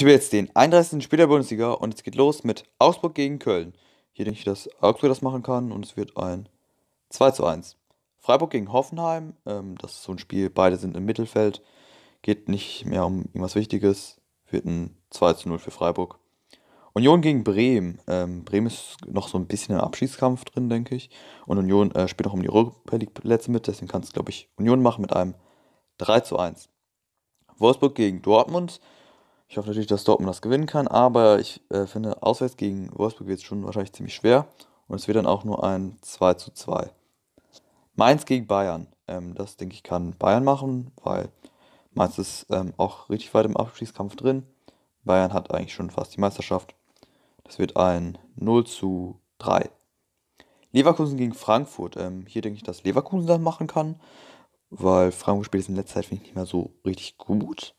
Ich will jetzt den 31. Spiel der Bundesliga und es geht los mit Augsburg gegen Köln. Hier denke ich, dass Augsburg das machen kann und es wird ein 2 zu 1. Freiburg gegen Hoffenheim, ähm, das ist so ein Spiel, beide sind im Mittelfeld, geht nicht mehr um irgendwas Wichtiges, wird ein 2 zu 0 für Freiburg. Union gegen Bremen. Ähm, Bremen ist noch so ein bisschen im Abschiedskampf drin, denke ich. Und Union äh, spielt auch um die Europa League-Plätze mit, deswegen kann es, glaube ich, Union machen mit einem 3 zu 1. Wolfsburg gegen Dortmund. Ich hoffe natürlich, dass Dortmund das gewinnen kann, aber ich äh, finde, auswärts gegen Wolfsburg wird es schon wahrscheinlich ziemlich schwer und es wird dann auch nur ein 2 zu 2. Mainz gegen Bayern. Ähm, das denke ich kann Bayern machen, weil Mainz ist ähm, auch richtig weit im Abschließkampf drin. Bayern hat eigentlich schon fast die Meisterschaft. Das wird ein 0 zu 3. Leverkusen gegen Frankfurt. Ähm, hier denke ich, dass Leverkusen das machen kann, weil Frankfurt spielt es in letzter Zeit, finde ich, nicht mehr so richtig gut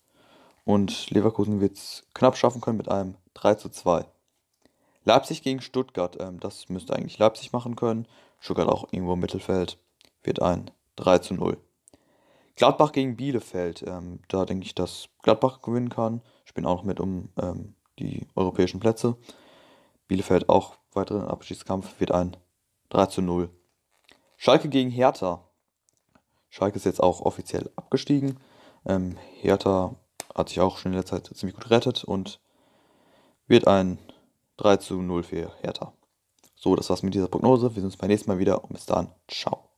und Leverkusen wird es knapp schaffen können mit einem 3 zu 2. Leipzig gegen Stuttgart, ähm, das müsste eigentlich Leipzig machen können. Stuttgart auch irgendwo im Mittelfeld, wird ein 3 zu 0. Gladbach gegen Bielefeld, ähm, da denke ich, dass Gladbach gewinnen kann. Spielen auch noch mit um ähm, die europäischen Plätze. Bielefeld auch weiteren Abschiedskampf wird ein 3 zu 0. Schalke gegen Hertha. Schalke ist jetzt auch offiziell abgestiegen. Ähm, Hertha hat sich auch schon in der Zeit ziemlich gut gerettet und wird ein 3 zu 0 für Hertha. So, das war's mit dieser Prognose. Wir sehen uns beim nächsten Mal wieder und bis dann. Ciao.